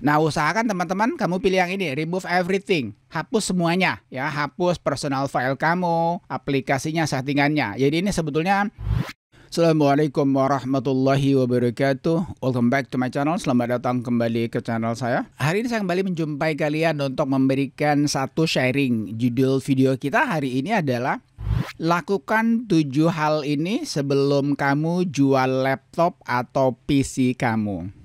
Nah, usahakan teman-teman kamu pilih yang ini, remove everything. Hapus semuanya ya, hapus personal file kamu, aplikasinya, settingannya. Jadi ini sebetulnya Assalamualaikum warahmatullahi wabarakatuh Welcome back to my channel Selamat datang kembali ke channel saya Hari ini saya kembali menjumpai kalian Untuk memberikan satu sharing Judul video kita hari ini adalah Lakukan tujuh hal ini sebelum kamu jual laptop atau PC kamu.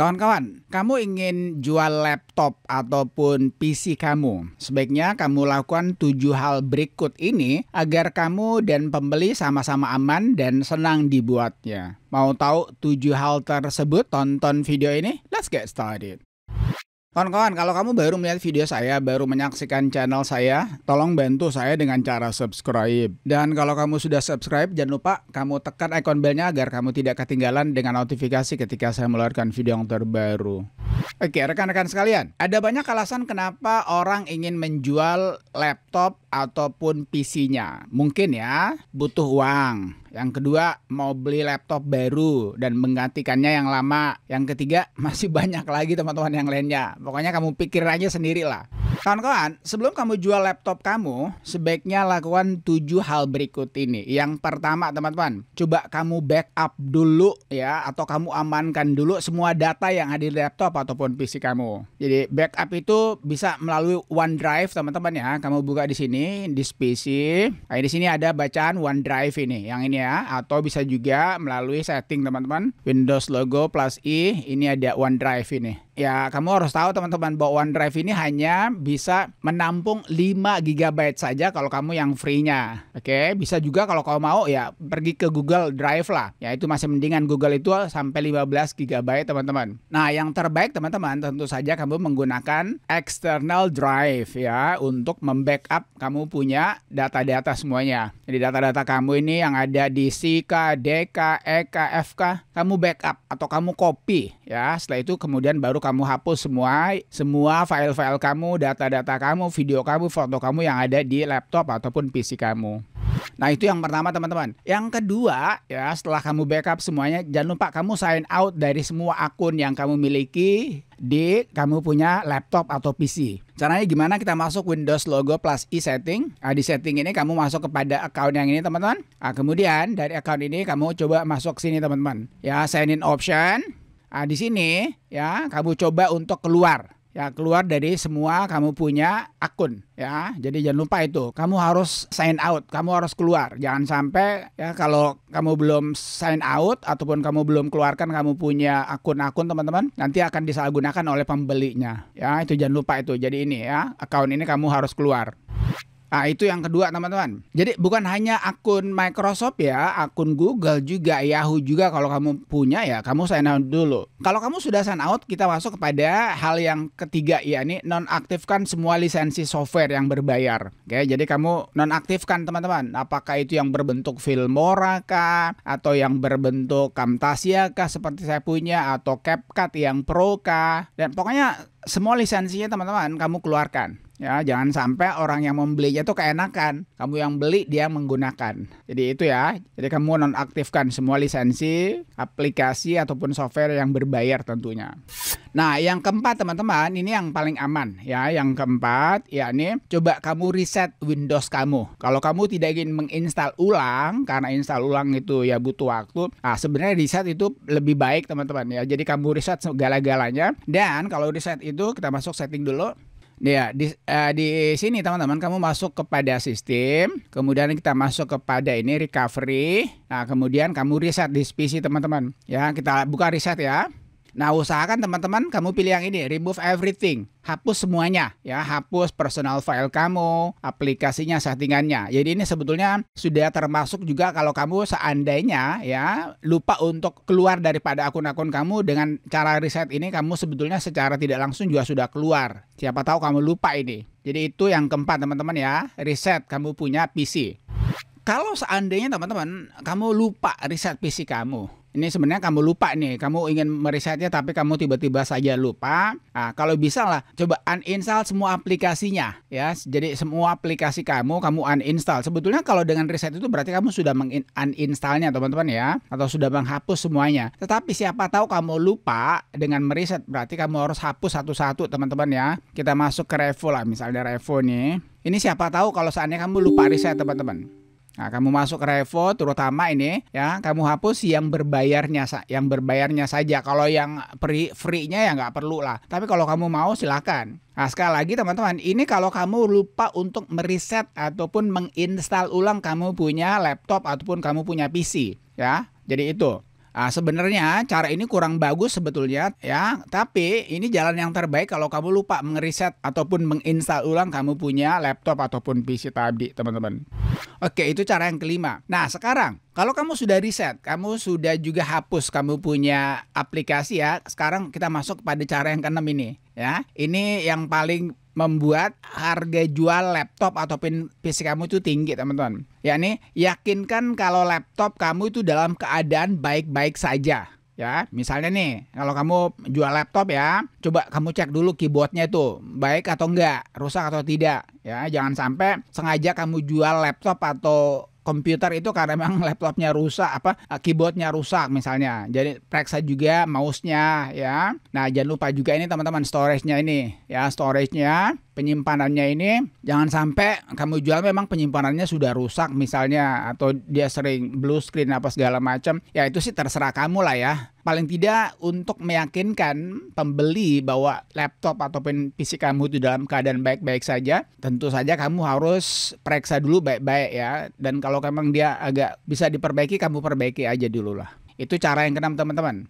Kawan-kawan, kamu ingin jual laptop ataupun PC kamu. Sebaiknya kamu lakukan tujuh hal berikut ini agar kamu dan pembeli sama-sama aman dan senang dibuatnya. Mau tahu tujuh hal tersebut? Tonton video ini. Let's get started. Kawan-kawan, kalau kamu baru melihat video saya, baru menyaksikan channel saya, tolong bantu saya dengan cara subscribe. Dan kalau kamu sudah subscribe, jangan lupa kamu tekan ikon belnya agar kamu tidak ketinggalan dengan notifikasi ketika saya meluarkan video yang terbaru. Oke, rekan-rekan sekalian, ada banyak alasan kenapa orang ingin menjual laptop ataupun PC-nya. Mungkin ya, butuh uang. Yang kedua, mau beli laptop baru dan menggantikannya yang lama. Yang ketiga, masih banyak lagi teman-teman yang lainnya. Pokoknya kamu pikir aja sendiri lah. Kawan-kawan, sebelum kamu jual laptop kamu, sebaiknya lakukan tujuh hal berikut ini. Yang pertama, teman-teman, coba kamu backup dulu ya atau kamu amankan dulu semua data yang ada di laptop ataupun PC kamu. Jadi, backup itu bisa melalui OneDrive, teman-teman ya. Kamu buka di sini di PC. Nah, di sini ada bacaan OneDrive ini, yang ini ya, atau bisa juga melalui setting, teman-teman. Windows logo plus i, ini ada OneDrive ini. Ya, kamu harus tahu teman-teman bahwa OneDrive ini hanya bisa menampung 5 GB saja kalau kamu yang free-nya. Oke, bisa juga kalau kamu mau ya pergi ke Google Drive lah. Ya, itu masih mendingan Google itu sampai 15 GB, teman-teman. Nah, yang terbaik teman-teman tentu saja kamu menggunakan external drive ya untuk membackup kamu punya data-data semuanya. Jadi data-data kamu ini yang ada di SIKA, DK, EK, FK, kamu backup atau kamu copy ya. Setelah itu kemudian baru kamu kamu hapus semua semua file-file kamu, data-data kamu, video kamu, foto kamu yang ada di laptop ataupun PC kamu. Nah itu yang pertama teman-teman. Yang kedua ya setelah kamu backup semuanya jangan lupa kamu sign out dari semua akun yang kamu miliki di kamu punya laptop atau PC. Caranya gimana kita masuk Windows Logo plus e setting. Nah, di setting ini kamu masuk kepada account yang ini teman-teman. Nah, kemudian dari account ini kamu coba masuk sini teman-teman. Ya sign in option. Nah, di sini ya kamu coba untuk keluar ya keluar dari semua kamu punya akun ya jadi jangan lupa itu kamu harus sign out kamu harus keluar jangan sampai ya kalau kamu belum sign out ataupun kamu belum keluarkan kamu punya akun-akun teman-teman nanti akan disalahgunakan oleh pembelinya ya itu jangan lupa itu jadi ini ya account ini kamu harus keluar Nah, itu yang kedua teman-teman. Jadi bukan hanya akun Microsoft ya, akun Google juga, Yahoo juga kalau kamu punya ya, kamu sign out dulu. Kalau kamu sudah sign out, kita masuk kepada hal yang ketiga yakni nonaktifkan semua lisensi software yang berbayar. Oke, jadi kamu nonaktifkan teman-teman. Apakah itu yang berbentuk Filmora kah atau yang berbentuk Camtasia kah seperti saya punya atau CapCut yang Pro kah dan pokoknya semua lisensinya teman-teman kamu keluarkan. Ya, jangan sampai orang yang membelinya itu keenakan. Kamu yang beli dia yang menggunakan. Jadi itu ya. Jadi kamu nonaktifkan semua lisensi, aplikasi ataupun software yang berbayar tentunya. Nah, yang keempat teman-teman, ini yang paling aman ya. Yang keempat, ya ini coba kamu reset Windows kamu. Kalau kamu tidak ingin menginstal ulang karena install ulang itu ya butuh waktu. Nah, sebenarnya reset itu lebih baik teman-teman ya. Jadi kamu reset segala-galanya dan kalau reset itu kita masuk setting dulu. Ya, di, uh, di sini teman-teman kamu masuk kepada sistem, kemudian kita masuk kepada ini recovery, nah kemudian kamu reset di PC teman-teman. Ya, kita buka reset ya. Nah, usahakan teman-teman kamu pilih yang ini, remove everything. Hapus semuanya ya, hapus personal file kamu, aplikasinya, settingannya. Jadi ini sebetulnya sudah termasuk juga kalau kamu seandainya ya lupa untuk keluar daripada akun-akun kamu dengan cara reset ini kamu sebetulnya secara tidak langsung juga sudah keluar. Siapa tahu kamu lupa ini. Jadi itu yang keempat teman-teman ya, reset kamu punya PC. Kalau seandainya teman-teman kamu lupa reset PC kamu, ini sebenarnya kamu lupa nih, kamu ingin meresetnya tapi kamu tiba-tiba saja lupa. Nah, kalau bisa lah, coba uninstall semua aplikasinya ya. Jadi semua aplikasi kamu kamu uninstall. Sebetulnya kalau dengan reset itu berarti kamu sudah menguninstallnya teman-teman ya, atau sudah menghapus semuanya. Tetapi siapa tahu kamu lupa dengan mereset berarti kamu harus hapus satu-satu teman-teman ya. Kita masuk ke Revo lah, misalnya Revo nih. Ini siapa tahu kalau seandainya kamu lupa reset teman-teman. Nah, kamu masuk ke Revo terutama ini ya, kamu hapus yang berbayarnya yang berbayarnya saja. Kalau yang free-nya ya nggak perlu lah. Tapi kalau kamu mau silakan Nah, sekali lagi teman-teman, ini kalau kamu lupa untuk mereset ataupun menginstal ulang kamu punya laptop ataupun kamu punya PC ya. Jadi itu. Nah, sebenarnya cara ini kurang bagus sebetulnya ya, tapi ini jalan yang terbaik kalau kamu lupa mengeriset ataupun menginstal ulang kamu punya laptop ataupun PC tadi, teman-teman. Oke, itu cara yang kelima. Nah, sekarang kalau kamu sudah reset, kamu sudah juga hapus kamu punya aplikasi ya. Sekarang kita masuk pada cara yang keenam ini ya. Ini yang paling membuat harga jual laptop ataupun PC kamu itu tinggi teman-teman. Ya Yakni yakinkan kalau laptop kamu itu dalam keadaan baik-baik saja. Ya, misalnya nih, kalau kamu jual laptop ya, coba kamu cek dulu keyboardnya itu baik atau enggak, rusak atau tidak. Ya, jangan sampai sengaja kamu jual laptop atau komputer itu karena memang laptopnya rusak apa eh, keyboardnya rusak misalnya jadi periksa juga mouse-nya ya nah jangan lupa juga ini teman-teman storage-nya ini ya storage-nya penyimpanannya ini jangan sampai kamu jual memang penyimpanannya sudah rusak misalnya atau dia sering blue screen apa segala macam ya itu sih terserah kamu lah ya paling tidak untuk meyakinkan pembeli bahwa laptop ataupun PC kamu itu dalam keadaan baik-baik saja tentu saja kamu harus periksa dulu baik-baik ya dan kalau memang dia agak bisa diperbaiki kamu perbaiki aja dulu lah itu cara yang keenam teman-teman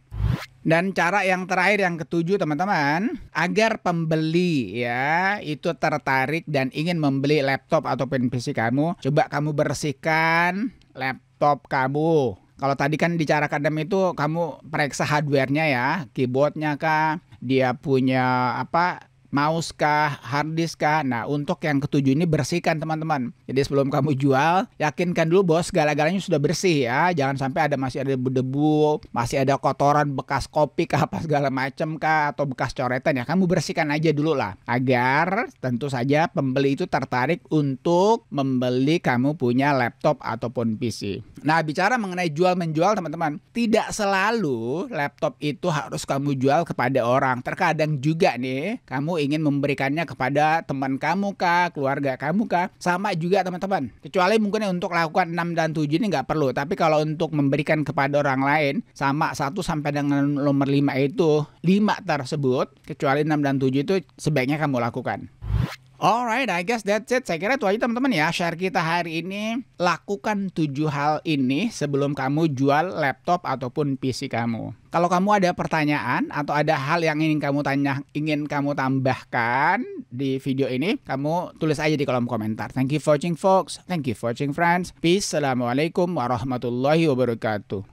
dan cara yang terakhir yang ketujuh teman-teman, agar pembeli ya itu tertarik dan ingin membeli laptop atau PC kamu, coba kamu bersihkan laptop kamu. Kalau tadi kan di cara kadem itu kamu periksa hardwarenya ya, keyboardnya kah, dia punya apa mouse kah, hard disk kah. Nah, untuk yang ketujuh ini bersihkan teman-teman. Jadi sebelum kamu jual, yakinkan dulu bos, segala-galanya sudah bersih ya. Jangan sampai ada masih ada debu, masih ada kotoran bekas kopi kah apa segala macam kah atau bekas coretan ya. Kamu bersihkan aja dulu lah agar tentu saja pembeli itu tertarik untuk membeli kamu punya laptop ataupun PC. Nah, bicara mengenai jual menjual teman-teman, tidak selalu laptop itu harus kamu jual kepada orang. Terkadang juga nih kamu ingin memberikannya kepada teman kamu kah, keluarga kamu kah, sama juga teman-teman. Kecuali mungkin untuk lakukan 6 dan 7 ini nggak perlu, tapi kalau untuk memberikan kepada orang lain sama 1 sampai dengan nomor 5 itu 5 tersebut, kecuali 6 dan 7 itu sebaiknya kamu lakukan. Alright, I guess that's it. Saya kira itu aja teman-teman ya share kita hari ini. Lakukan tujuh hal ini sebelum kamu jual laptop ataupun PC kamu. Kalau kamu ada pertanyaan atau ada hal yang ingin kamu tanya, ingin kamu tambahkan di video ini, kamu tulis aja di kolom komentar. Thank you for watching folks. Thank you for watching friends. Peace. Assalamualaikum warahmatullahi wabarakatuh.